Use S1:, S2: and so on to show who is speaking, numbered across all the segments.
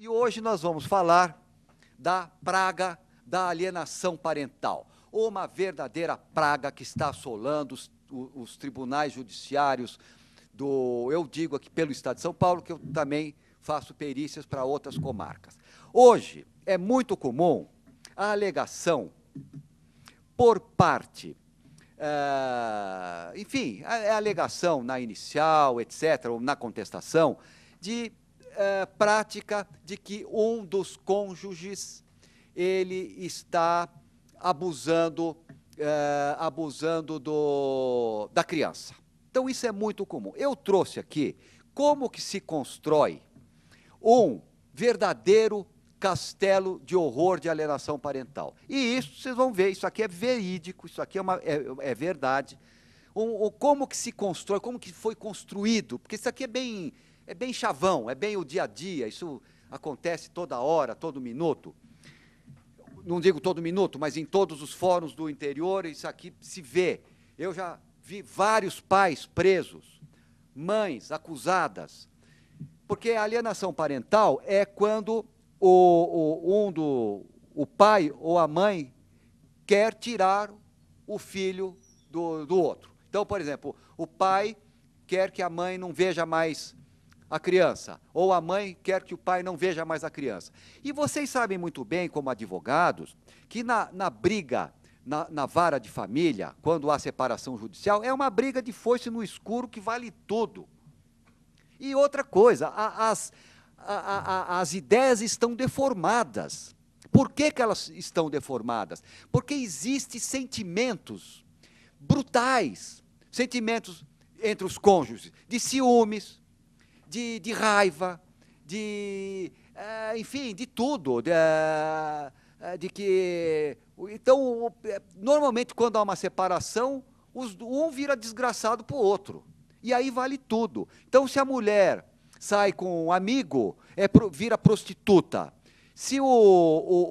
S1: E hoje nós vamos falar da praga da alienação parental, uma verdadeira praga que está assolando os, os tribunais judiciários do, eu digo aqui pelo estado de São Paulo, que eu também faço perícias para outras comarcas. Hoje é muito comum a alegação por parte Uh, enfim, a, é, é a, alegação na inicial, etc., ou na contestação, de é, prática de que um dos cônjuges ele está abusando, é, abusando do, da criança. Então isso é muito comum. Eu trouxe aqui como que se constrói um verdadeiro castelo de horror de alienação parental. E isso vocês vão ver, isso aqui é verídico, isso aqui é, uma, é, é verdade. Um, um, como que se constrói, como que foi construído, porque isso aqui é bem é bem chavão, é bem o dia a dia, isso acontece toda hora, todo minuto. Não digo todo minuto, mas em todos os fóruns do interior, isso aqui se vê. Eu já vi vários pais presos, mães acusadas, porque a alienação parental é quando o, o, um do, o pai ou a mãe quer tirar o filho do, do outro. Então, por exemplo, o pai quer que a mãe não veja mais a criança, ou a mãe quer que o pai não veja mais a criança. E vocês sabem muito bem, como advogados, que na, na briga, na, na vara de família, quando há separação judicial, é uma briga de foice no escuro que vale tudo. E outra coisa, a, as, a, as ideias estão deformadas. Por que, que elas estão deformadas? Porque existem sentimentos brutais, sentimentos entre os cônjuges de ciúmes, de, de raiva, de. Uh, enfim, de tudo. De, uh, de que. Então, eh, normalmente, quando há uma separação, os, um vira desgraçado para o outro. E aí vale tudo. Então, se a mulher sai com um amigo, é, pro, vira prostituta. Se o, o,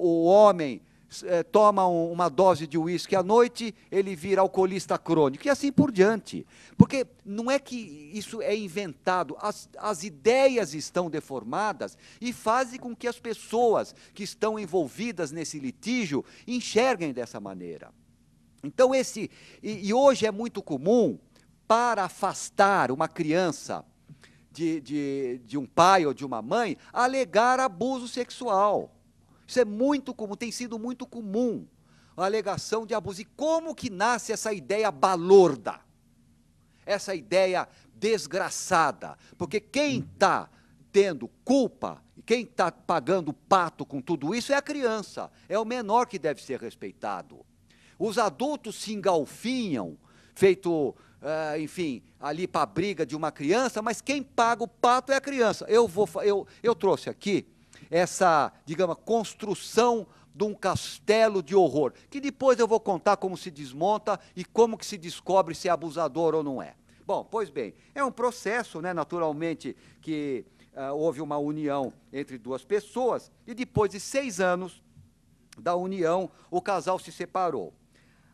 S1: o homem é, toma um, uma dose de uísque à noite, ele vira alcoolista crônico, e assim por diante. Porque não é que isso é inventado, as, as ideias estão deformadas e fazem com que as pessoas que estão envolvidas nesse litígio enxerguem dessa maneira. Então, esse. E, e hoje é muito comum para afastar uma criança. De, de, de um pai ou de uma mãe alegar abuso sexual. Isso é muito comum, tem sido muito comum a alegação de abuso. E como que nasce essa ideia balorda? Essa ideia desgraçada? Porque quem está tendo culpa, quem está pagando pato com tudo isso é a criança, é o menor que deve ser respeitado. Os adultos se engalfinham, feito, uh, enfim, ali para a briga de uma criança, mas quem paga o pato é a criança. Eu, vou, eu, eu trouxe aqui essa, digamos, construção de um castelo de horror, que depois eu vou contar como se desmonta e como que se descobre se é abusador ou não é. Bom, pois bem, é um processo, né, naturalmente, que uh, houve uma união entre duas pessoas e depois de seis anos da união, o casal se separou.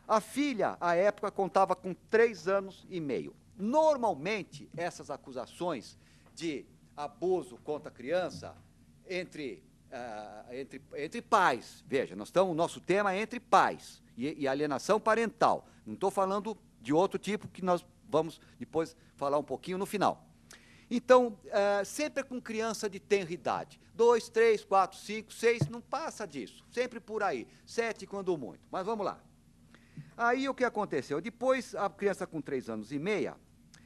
S1: A filha, à época, contava com três anos e meio. Normalmente, essas acusações de abuso contra a criança entre, uh, entre, entre pais. Veja, nós estamos, o nosso tema é entre pais e, e alienação parental. Não estou falando de outro tipo que nós vamos depois falar um pouquinho no final. Então, uh, sempre com criança de tenra idade. Dois, três, quatro, cinco, seis, não passa disso. Sempre por aí. Sete, quando muito. Mas vamos lá. Aí o que aconteceu? Depois, a criança com três anos e meia,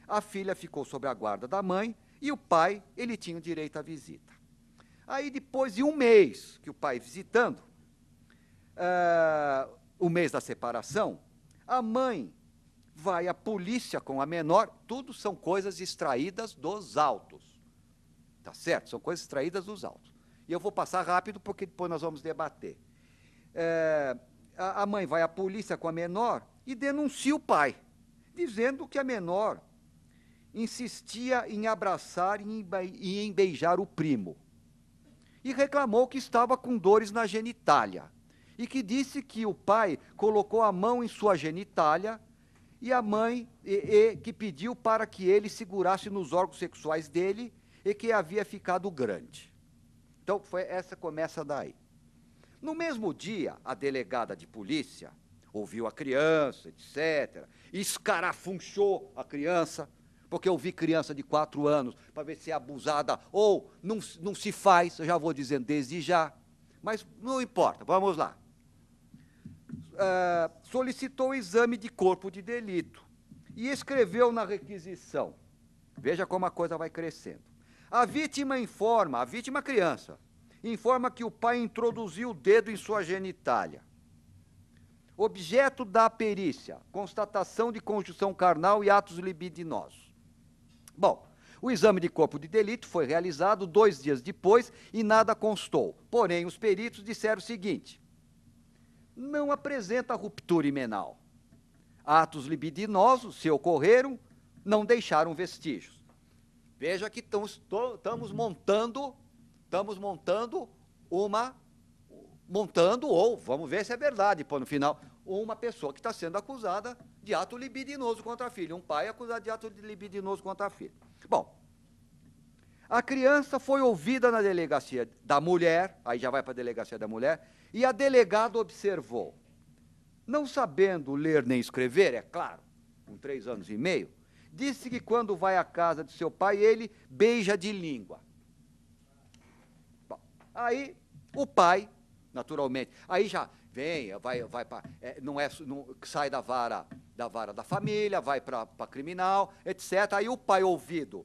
S1: a filha ficou sob a guarda da mãe e o pai, ele tinha o direito à visita. Aí, depois de um mês que o pai visitando, uh, o mês da separação, a mãe vai à polícia com a menor, tudo são coisas extraídas dos autos. Tá certo? São coisas extraídas dos autos. E eu vou passar rápido porque depois nós vamos debater. É, a, a mãe vai à polícia com a menor e denuncia o pai, dizendo que a menor insistia em abraçar e em beijar o primo e reclamou que estava com dores na genitália e que disse que o pai colocou a mão em sua genitália e a mãe e, e, que pediu para que ele segurasse nos órgãos sexuais dele e que havia ficado grande. Então foi essa começa daí. No mesmo dia, a delegada de polícia ouviu a criança, etc. Escarafunchou a criança, porque eu vi criança de quatro anos para ver se é abusada ou não, não se faz, eu já vou dizendo desde já. Mas não importa, vamos lá. Uh, solicitou o exame de corpo de delito e escreveu na requisição. Veja como a coisa vai crescendo. A vítima informa, a vítima criança, informa que o pai introduziu o dedo em sua genitália. Objeto da perícia: constatação de conjunção carnal e atos libidinosos. Bom, o exame de corpo de delito foi realizado dois dias depois e nada constou. Porém, os peritos disseram o seguinte: não apresenta ruptura imenal. Atos libidinosos, se ocorreram, não deixaram vestígios. Veja que estamos montando, estamos montando uma montando ou vamos ver se é verdade, pô, no final, ou uma pessoa que está sendo acusada de ato libidinoso contra a filha, um pai acusado de ato libidinoso contra a filha. Bom, a criança foi ouvida na delegacia da mulher, aí já vai para a delegacia da mulher, e a delegada observou. Não sabendo ler nem escrever, é claro, com três anos e meio, disse que quando vai à casa de seu pai, ele beija de língua. Bom, aí o pai, naturalmente, aí já vem vai, vai para. É, não é, não, sai da vara, da vara da família, vai para criminal, etc. Aí o pai ouvido,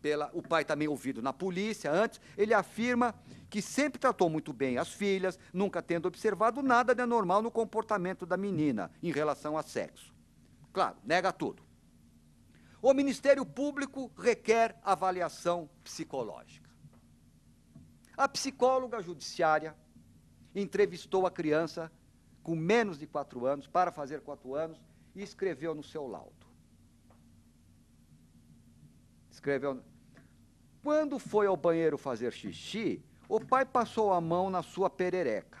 S1: pela, o pai também ouvido na polícia antes, ele afirma que sempre tratou muito bem as filhas, nunca tendo observado nada de anormal no comportamento da menina em relação a sexo. Claro, nega tudo. O Ministério Público requer avaliação psicológica. A psicóloga judiciária entrevistou a criança com menos de quatro anos, para fazer quatro anos, e escreveu no seu laudo. Escreveu. Quando foi ao banheiro fazer xixi, o pai passou a mão na sua perereca.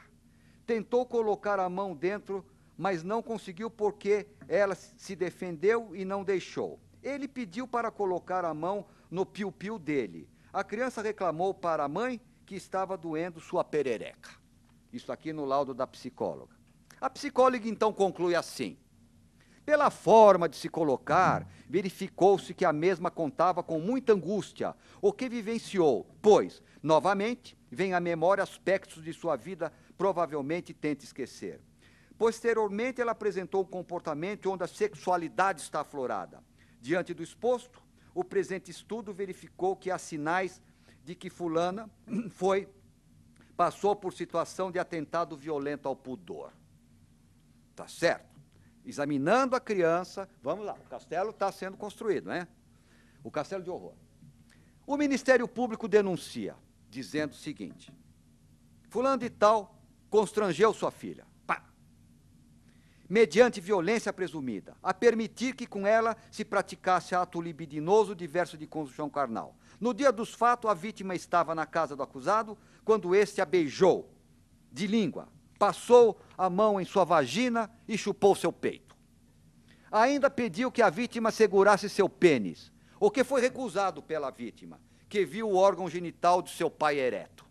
S1: Tentou colocar a mão dentro, mas não conseguiu porque ela se defendeu e não deixou. Ele pediu para colocar a mão no piu-piu dele. A criança reclamou para a mãe que estava doendo sua perereca. Isso aqui no laudo da psicóloga. A psicóloga então conclui assim: pela forma de se colocar, verificou-se que a mesma contava com muita angústia, o que vivenciou, pois, novamente, vem à memória aspectos de sua vida provavelmente tenta esquecer. Posteriormente, ela apresentou um comportamento onde a sexualidade está aflorada. Diante do exposto, o presente estudo verificou que há sinais de que Fulana foi passou por situação de atentado violento ao pudor. Tá certo? Examinando a criança, vamos lá, o castelo está sendo construído, né? O castelo de horror. O Ministério Público denuncia, dizendo o seguinte: Fulano de Tal constrangeu sua filha mediante violência presumida, a permitir que com ela se praticasse ato libidinoso diverso de construção carnal. No dia dos fatos, a vítima estava na casa do acusado quando este a beijou de língua, passou a mão em sua vagina e chupou seu peito. Ainda pediu que a vítima segurasse seu pênis, o que foi recusado pela vítima, que viu o órgão genital de seu pai ereto.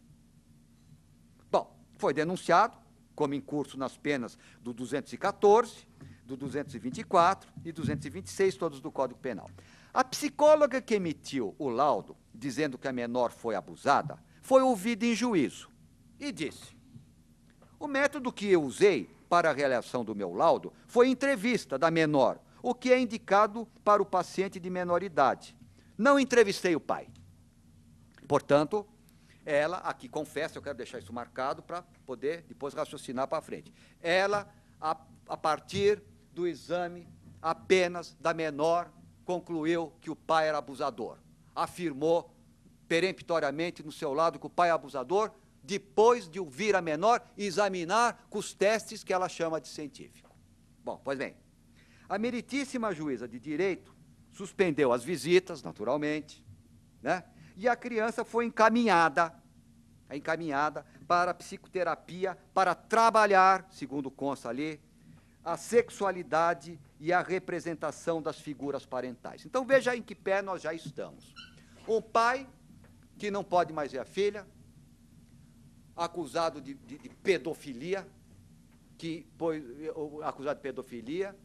S1: Bom, foi denunciado, como em curso nas penas do 214, do 224 e 226, todos do Código Penal. A psicóloga que emitiu o laudo, dizendo que a menor foi abusada, foi ouvida em juízo e disse: O método que eu usei para a realização do meu laudo foi entrevista da menor, o que é indicado para o paciente de menor idade. Não entrevistei o pai. Portanto, ela, aqui confessa, eu quero deixar isso marcado para poder depois raciocinar para frente. Ela, a, a partir do exame apenas da menor, concluiu que o pai era abusador. Afirmou peremptoriamente no seu lado que o pai é abusador, depois de ouvir a menor examinar com os testes que ela chama de científico. Bom, pois bem, a meritíssima juíza de direito suspendeu as visitas, naturalmente, né? e a criança foi encaminhada, é encaminhada para a psicoterapia para trabalhar, segundo consta ali, a sexualidade e a representação das figuras parentais. Então veja em que pé nós já estamos. Um pai que não pode mais ver a filha, acusado de, de, de pedofilia, que pois, acusado de pedofilia,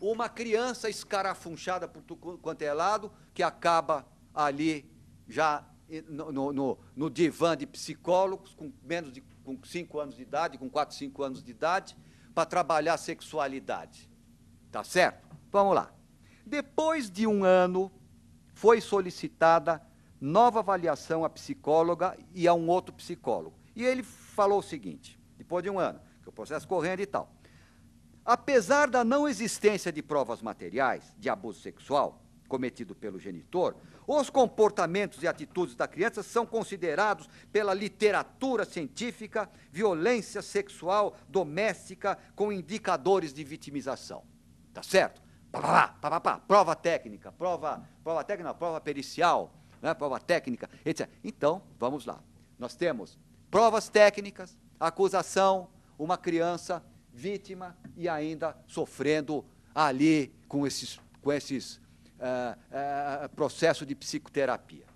S1: uma criança escarafunchada por quanto é lado, que acaba ali já no, no, no, no divã de psicólogos, com menos de com 5 anos de idade, com 4, 5 anos de idade, para trabalhar sexualidade. Tá certo? Vamos lá. Depois de um ano, foi solicitada nova avaliação à psicóloga e a um outro psicólogo. E ele falou o seguinte: depois de um ano, que o processo correndo e tal. Apesar da não existência de provas materiais de abuso sexual, cometido pelo genitor, os comportamentos e atitudes da criança são considerados pela literatura científica violência sexual doméstica com indicadores de vitimização. Tá certo? Pá, pá, pá, pá, prova técnica, prova, prova técnica, prova pericial, né, prova técnica, etc. Então, vamos lá. Nós temos provas técnicas, acusação, uma criança vítima e ainda sofrendo ali com esses, com esses ah, ah, processo de psicoterapia.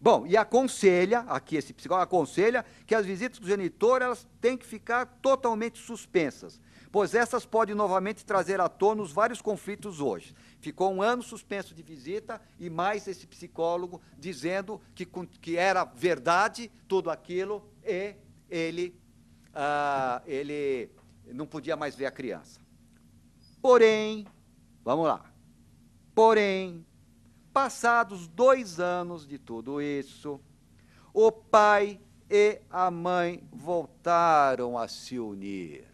S1: Bom, e aconselha, aqui esse psicólogo aconselha que as visitas do genitor elas têm que ficar totalmente suspensas, pois essas podem novamente trazer à tona os vários conflitos hoje. Ficou um ano suspenso de visita e mais esse psicólogo dizendo que, que era verdade tudo aquilo e ele, ah, ele não podia mais ver a criança. Porém, vamos lá. Porém, passados dois anos de tudo isso, o pai e a mãe voltaram a se unir.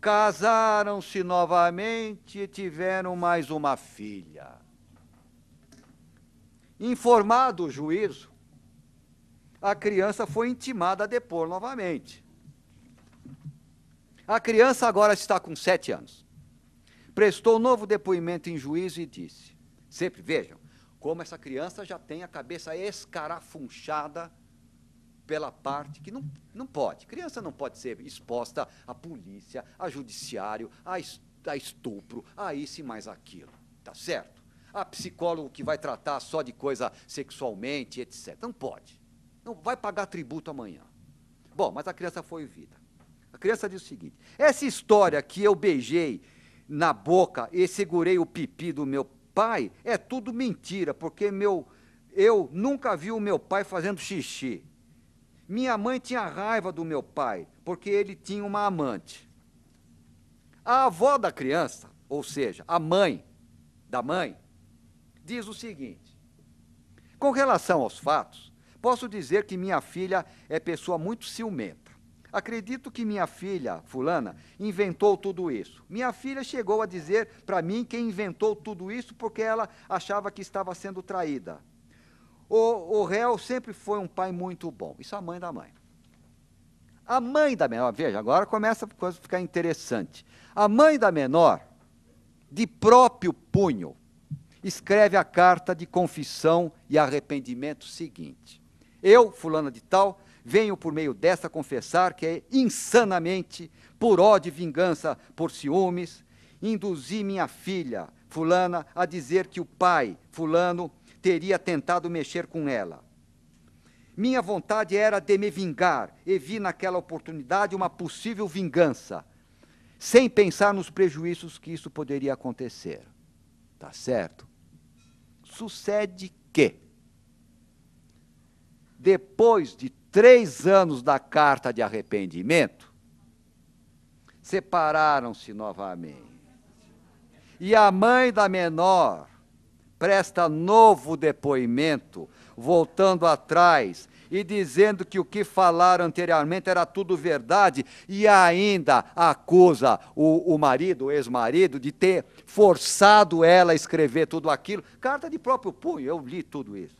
S1: Casaram-se novamente e tiveram mais uma filha. Informado o juízo, a criança foi intimada a depor novamente. A criança agora está com sete anos. Prestou novo depoimento em juízo e disse: sempre vejam como essa criança já tem a cabeça escarafunchada pela parte que não, não pode. Criança não pode ser exposta à polícia, a judiciário, a, a estupro, a isso e mais aquilo. Tá certo? A psicólogo que vai tratar só de coisa sexualmente, etc. Não pode. Não vai pagar tributo amanhã. Bom, mas a criança foi ouvida. A criança diz o seguinte: essa história que eu beijei na boca e segurei o pipi do meu pai é tudo mentira, porque meu eu nunca vi o meu pai fazendo xixi. Minha mãe tinha raiva do meu pai, porque ele tinha uma amante. A avó da criança, ou seja, a mãe da mãe, diz o seguinte: Com relação aos fatos, posso dizer que minha filha é pessoa muito ciumenta Acredito que minha filha, Fulana, inventou tudo isso. Minha filha chegou a dizer para mim quem inventou tudo isso porque ela achava que estava sendo traída. O, o réu sempre foi um pai muito bom. Isso é a mãe da mãe. A mãe da menor, veja, agora começa a coisa ficar interessante. A mãe da menor, de próprio punho, escreve a carta de confissão e arrependimento seguinte: Eu, fulana de tal, venho por meio desta confessar que é insanamente, por ódio e vingança, por ciúmes, induzi minha filha, fulana, a dizer que o pai, fulano, teria tentado mexer com ela. Minha vontade era de me vingar e vi naquela oportunidade uma possível vingança, sem pensar nos prejuízos que isso poderia acontecer. Tá certo? Sucede que depois de três anos da carta de arrependimento, separaram-se novamente. E a mãe da menor presta novo depoimento, voltando atrás e dizendo que o que falaram anteriormente era tudo verdade, e ainda acusa o, o marido, o ex-marido, de ter forçado ela a escrever tudo aquilo. Carta de próprio punho, eu li tudo isso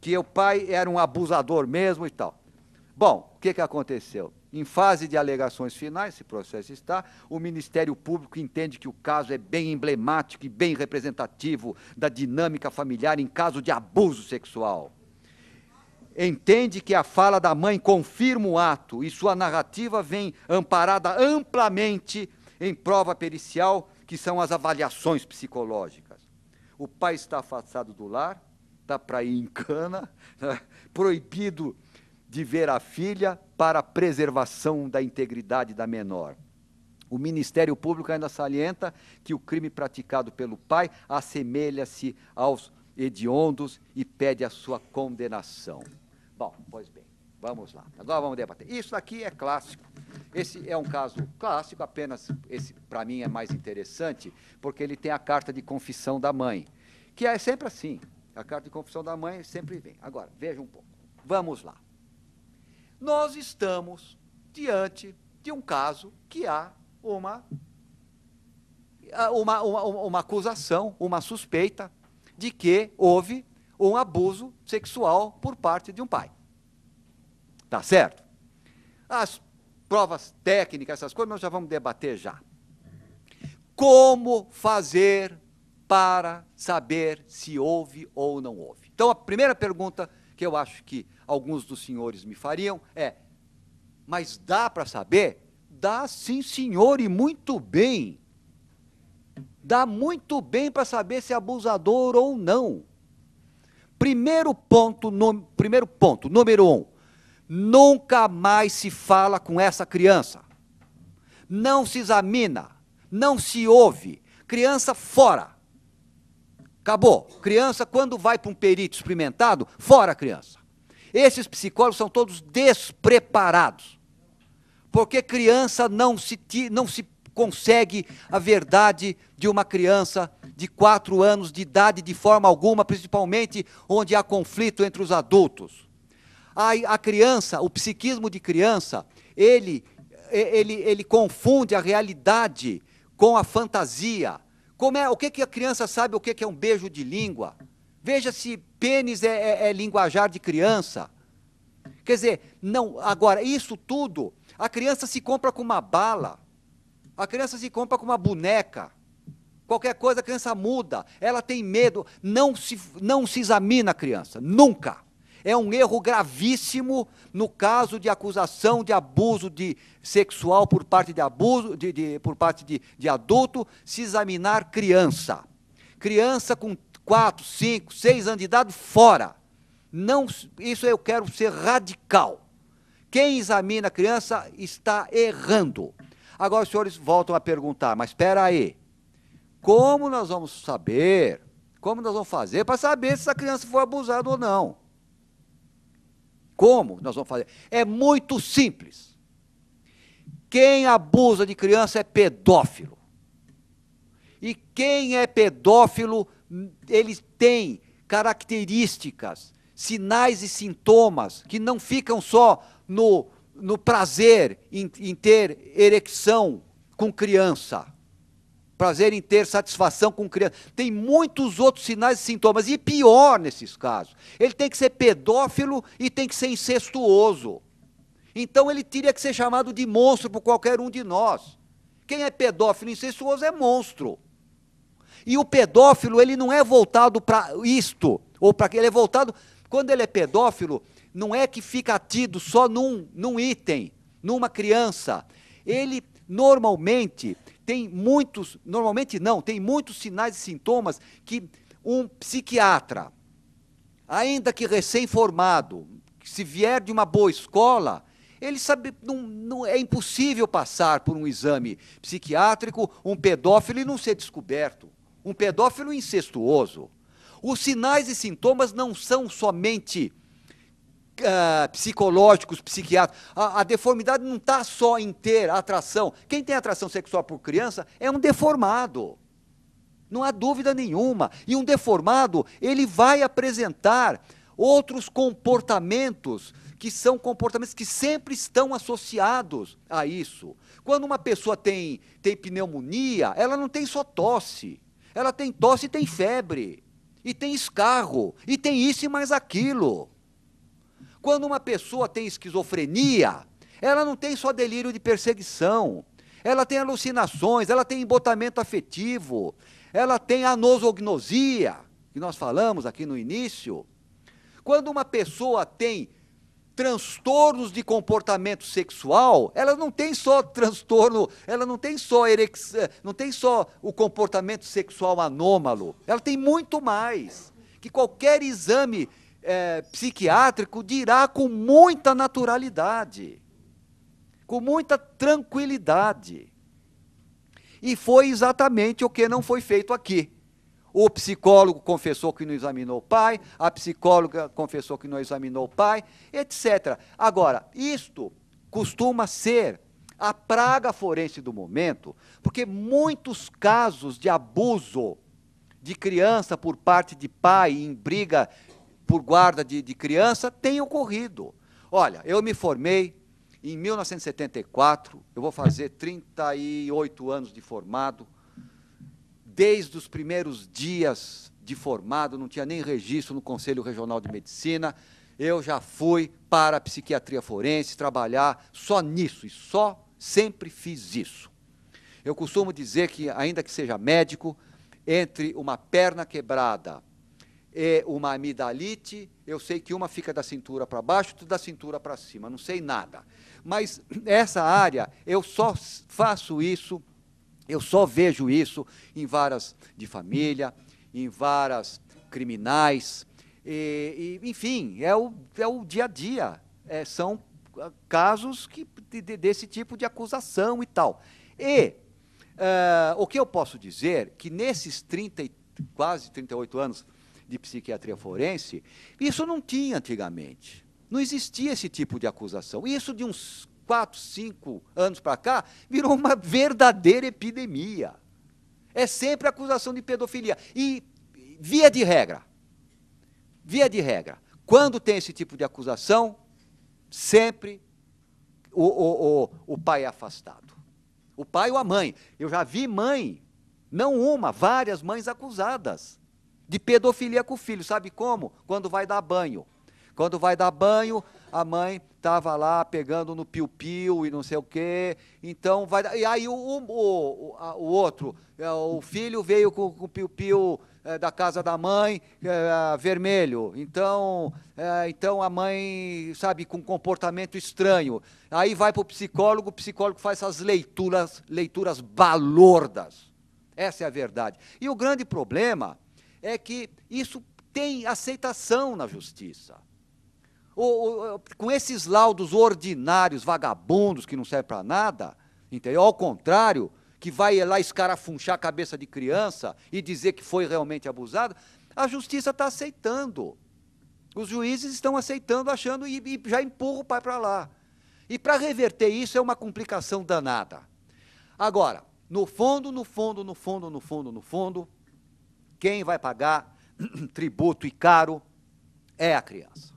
S1: que o pai era um abusador mesmo e tal. Bom, o que, que aconteceu? Em fase de alegações finais, esse processo está, o Ministério Público entende que o caso é bem emblemático e bem representativo da dinâmica familiar em caso de abuso sexual. Entende que a fala da mãe confirma o ato e sua narrativa vem amparada amplamente em prova pericial, que são as avaliações psicológicas. O pai está afastado do lar, tá, para ir em cana, né? proibido de ver a filha para preservação da integridade da menor. O Ministério Público ainda salienta que o crime praticado pelo pai assemelha-se aos hediondos e pede a sua condenação. Bom, pois bem, vamos lá. Agora vamos debater. Isso aqui é clássico. Esse é um caso clássico, apenas esse para mim é mais interessante, porque ele tem a carta de confissão da mãe, que é sempre assim. A carta de confissão da mãe sempre vem. Agora, veja um pouco. Vamos lá. Nós estamos diante de um caso que há uma, uma, uma, uma acusação, uma suspeita de que houve um abuso sexual por parte de um pai. Tá certo? As provas técnicas, essas coisas, nós já vamos debater já. Como fazer para saber se houve ou não houve. Então, a primeira pergunta que eu acho que alguns dos senhores me fariam é: mas dá para saber? Dá sim, senhor, e muito bem. Dá muito bem para saber se é abusador ou não. Primeiro ponto, no, primeiro ponto, número um: nunca mais se fala com essa criança. Não se examina, não se ouve. Criança fora Acabou. Criança, quando vai para um perito experimentado, fora a criança. Esses psicólogos são todos despreparados. Porque criança não se, não se consegue a verdade de uma criança de 4 anos de idade de forma alguma, principalmente onde há conflito entre os adultos. A, a criança, o psiquismo de criança, ele, ele, ele confunde a realidade com a fantasia como é, o que, que a criança sabe o que, que é um beijo de língua? Veja se pênis é, é, é linguajar de criança. Quer dizer, não, agora, isso tudo, a criança se compra com uma bala, a criança se compra com uma boneca. Qualquer coisa a criança muda, ela tem medo, não se, não se examina a criança, nunca. É um erro gravíssimo no caso de acusação de abuso de sexual por parte de abuso, de, de, por parte de, de adulto, se examinar criança. Criança com 4, 5, 6 anos de idade, fora. Não, isso eu quero ser radical. Quem examina a criança está errando. Agora os senhores voltam a perguntar, mas espera aí, como nós vamos saber, como nós vamos fazer para saber se essa criança foi abusada ou não? Como nós vamos fazer? É muito simples. Quem abusa de criança é pedófilo. E quem é pedófilo, ele tem características, sinais e sintomas que não ficam só no, no prazer em, em ter ereção com criança prazer em ter satisfação com criança. Tem muitos outros sinais e sintomas, e pior nesses casos. Ele tem que ser pedófilo e tem que ser incestuoso. Então ele teria que ser chamado de monstro por qualquer um de nós. Quem é pedófilo e incestuoso é monstro. E o pedófilo, ele não é voltado para isto, ou para que ele é voltado. Quando ele é pedófilo, não é que fica atido só num, num item, numa criança. Ele normalmente tem muitos, normalmente não, tem muitos sinais e sintomas que um psiquiatra, ainda que recém-formado, se vier de uma boa escola, ele sabe, não, não, é impossível passar por um exame psiquiátrico um pedófilo e não ser descoberto. Um pedófilo incestuoso. Os sinais e sintomas não são somente uh, psicológicos, psiquiátricos. A, a deformidade não está só em ter atração. Quem tem atração sexual por criança é um deformado. Não há dúvida nenhuma. E um deformado, ele vai apresentar outros comportamentos que são comportamentos que sempre estão associados a isso. Quando uma pessoa tem, tem pneumonia, ela não tem só tosse. Ela tem tosse e tem febre. E tem escarro. E tem isso e mais aquilo. Quando uma pessoa tem esquizofrenia, ela não tem só delírio de perseguição, ela tem alucinações, ela tem embotamento afetivo, ela tem anosognosia, que nós falamos aqui no início. Quando uma pessoa tem transtornos de comportamento sexual, ela não tem só transtorno, ela não tem só erex, não tem só o comportamento sexual anômalo, ela tem muito mais. Que qualquer exame é, psiquiátrico dirá com muita naturalidade, com muita tranquilidade. E foi exatamente o que não foi feito aqui. O psicólogo confessou que não examinou o pai, a psicóloga confessou que não examinou o pai, etc. Agora, isto costuma ser a praga forense do momento, porque muitos casos de abuso de criança por parte de pai em briga por guarda de, de criança tem ocorrido. Olha, eu me formei em 1974, eu vou fazer 38 anos de formado. Desde os primeiros dias de formado, não tinha nem registro no Conselho Regional de Medicina, eu já fui para a psiquiatria forense trabalhar só nisso e só sempre fiz isso. Eu costumo dizer que, ainda que seja médico, entre uma perna quebrada é uma amidalite, eu sei que uma fica da cintura para baixo, outra da cintura para cima, não sei nada. Mas essa área, eu só faço isso, eu só vejo isso em varas de família, em varas criminais, e, e, enfim, é o, é o dia a dia, é, são ah, casos que, de, desse tipo de acusação e tal. E uh, o que eu posso dizer, que nesses 30 e quase 38 anos de psiquiatria forense, isso não tinha antigamente. Não existia esse tipo de acusação. Isso de uns 4, 5 anos para cá virou uma verdadeira epidemia. É sempre acusação de pedofilia. E via de regra, via de regra, quando tem esse tipo de acusação, sempre o, o, o, o pai é afastado. O pai ou a mãe. Eu já vi mãe, não uma, várias mães acusadas de pedofilia com o filho. Sabe como? Quando vai dar banho. Quando vai dar banho, a mãe estava lá pegando no piu-piu e não sei o quê. Então vai dar... E aí o, o, o, outro, é, o filho veio com, com o piu-piu é, da casa da mãe, é, vermelho. Então, é, então a mãe, sabe, com comportamento estranho. Aí vai para o psicólogo, o psicólogo faz essas leituras, leituras balordas. Essa é a verdade. E o grande problema é que isso tem aceitação na justiça. Ou, ou, com esses laudos ordinários, vagabundos, que não servem para nada, entendeu? ao contrário, que vai lá escarafunchar a cabeça de criança e dizer que foi realmente abusada, a justiça está aceitando. Os juízes estão aceitando, achando, e, e já empurra o pai para lá. E para reverter isso é uma complicação danada. Agora, no fundo, no fundo, no fundo, no fundo, no fundo, quem vai pagar tributo e caro é a criança.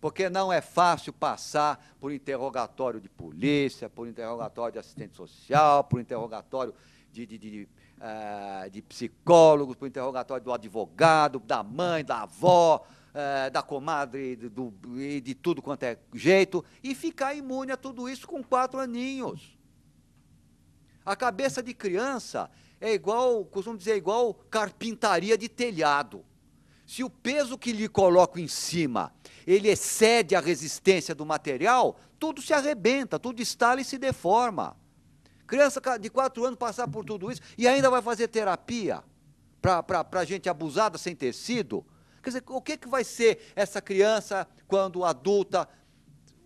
S1: Porque não é fácil passar por interrogatório de polícia, por interrogatório de assistente social, por interrogatório de, de, de, uh, de psicólogos, por interrogatório do advogado, da mãe, da avó, uh, da comadre, do, de tudo quanto é jeito, e ficar imune a tudo isso com quatro aninhos. A cabeça de criança é igual, costumo dizer, é igual carpintaria de telhado. Se o peso que lhe coloco em cima, ele excede a resistência do material, tudo se arrebenta, tudo estala e se deforma. Criança de 4 anos passar por tudo isso e ainda vai fazer terapia para gente abusada sem tecido. Quer dizer, o que, que vai ser essa criança quando adulta?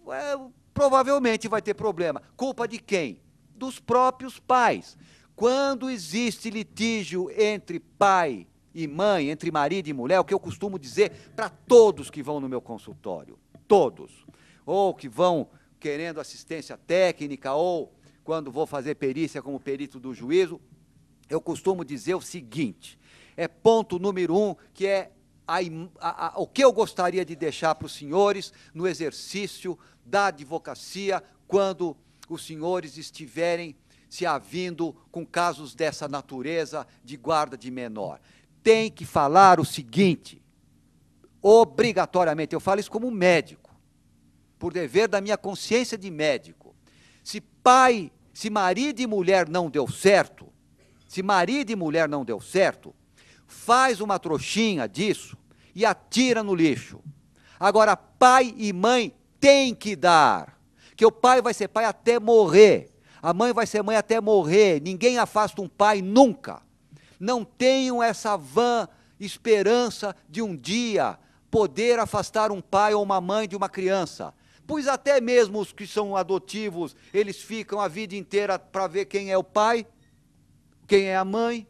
S1: É, provavelmente vai ter problema. Culpa de quem? Dos próprios pais. Quando existe litígio entre pai e mãe, entre marido e mulher, o que eu costumo dizer para todos que vão no meu consultório, todos, ou que vão querendo assistência técnica, ou quando vou fazer perícia como perito do juízo, eu costumo dizer o seguinte: é ponto número um, que é a, a, a, o que eu gostaria de deixar para os senhores no exercício da advocacia quando os senhores estiverem se havindo com casos dessa natureza de guarda de menor. Tem que falar o seguinte, obrigatoriamente, eu falo isso como médico, por dever da minha consciência de médico. Se pai, se marido e mulher não deu certo, se marido e mulher não deu certo, faz uma trouxinha disso e atira no lixo. Agora, pai e mãe tem que dar, que o pai vai ser pai até morrer. A mãe vai ser mãe até morrer. Ninguém afasta um pai nunca. Não tenham essa vã esperança de um dia poder afastar um pai ou uma mãe de uma criança. Pois até mesmo os que são adotivos, eles ficam a vida inteira para ver quem é o pai, quem é a mãe.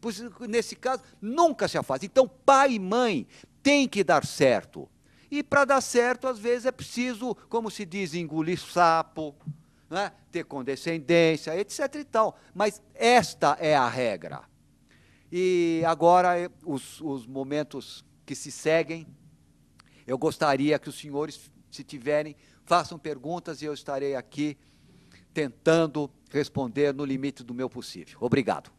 S1: Pois nesse caso, nunca se afasta. Então, pai e mãe tem que dar certo. E para dar certo, às vezes é preciso, como se diz, engolir sapo, é? ter condescendência, etc. E tal. Mas esta é a regra. E agora, eh, os, os momentos que se seguem, eu gostaria que os senhores, se tiverem, façam perguntas e eu estarei aqui tentando responder no limite do meu possível. Obrigado.